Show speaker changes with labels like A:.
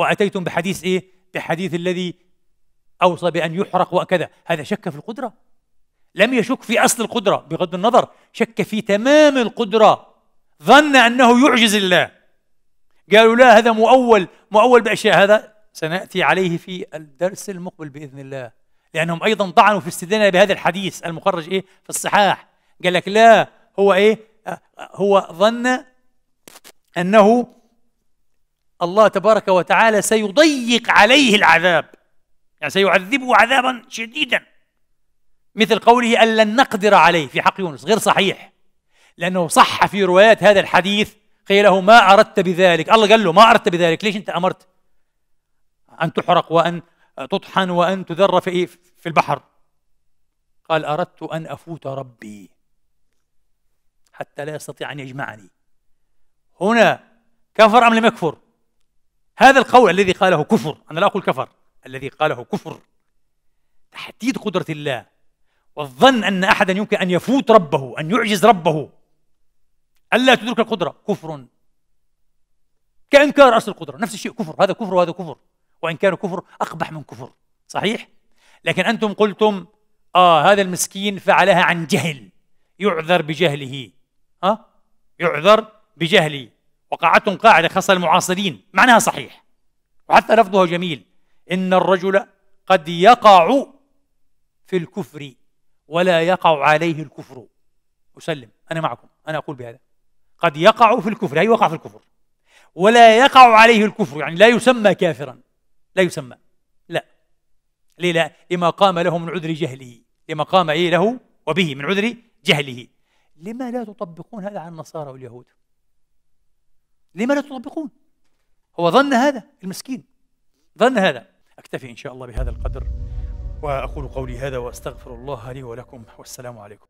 A: وأتيتم بحديث إيه؟ بحديث الذي أوصى بأن يحرق وكذا هذا شك في القدرة لم يشك في أصل القدرة بغض النظر شك في تمام القدرة ظن أنه يعجز الله قالوا لا هذا مؤول مؤول بأشياء هذا سنأتي عليه في الدرس المقبل بإذن الله لأنهم أيضا طعنوا في استدلال بهذا الحديث المخرج إيه في الصحاح قال لك لا هو إيه آه، هو ظن أنه الله تبارك وتعالى سيضيق عليه العذاب يعني سيعذبه عذابا شديدا مثل قوله أن لن نقدر عليه في حق يونس غير صحيح لأنه صح في روايات هذا الحديث قيل له ما أردت بذلك الله قال له ما أردت بذلك ليش أنت أمرت أن تحرق وأن تطحن وأن تذر في, إيه؟ في البحر قال أردت أن أفوت ربي حتى لا يستطيع أن يجمعني هنا كفر أم لم يكفر هذا القول الذي قاله كفر أنا لا أقول كفر الذي قاله كفر تحديد قدرة الله والظن أن أحدا يمكن أن يفوت ربه أن يعجز ربه ألا تدرك القدرة كفر كإنكار أصل القدرة نفس الشيء كفر هذا كفر وهذا كفر وإن كان كفر أقبح من كفر صحيح؟ لكن أنتم قلتم آه هذا المسكين فعلها عن جهل يعذر بجهله ها؟ يعذر بجهله وقاعتهم قاعدة خاصة المعاصرين معناها صحيح وحتى لفظها جميل إن الرجل قد يقع في الكفر ولا يقع عليه الكفر أسلم أنا معكم أنا أقول بهذا قد يقع في الكفر أي وقع في الكفر ولا يقع عليه الكفر يعني لا يسمى كافرا لا يسمى لا ليه لا لما قام له من عذر جهله لما قام إيه له وبه من عذر جهله لما لا تطبقون هذا على النصارى واليهود لما لا تطبقون هو ظن هذا المسكين ظن هذا أكتفي إن شاء الله بهذا القدر وأقول قولي هذا وأستغفر الله لي ولكم والسلام عليكم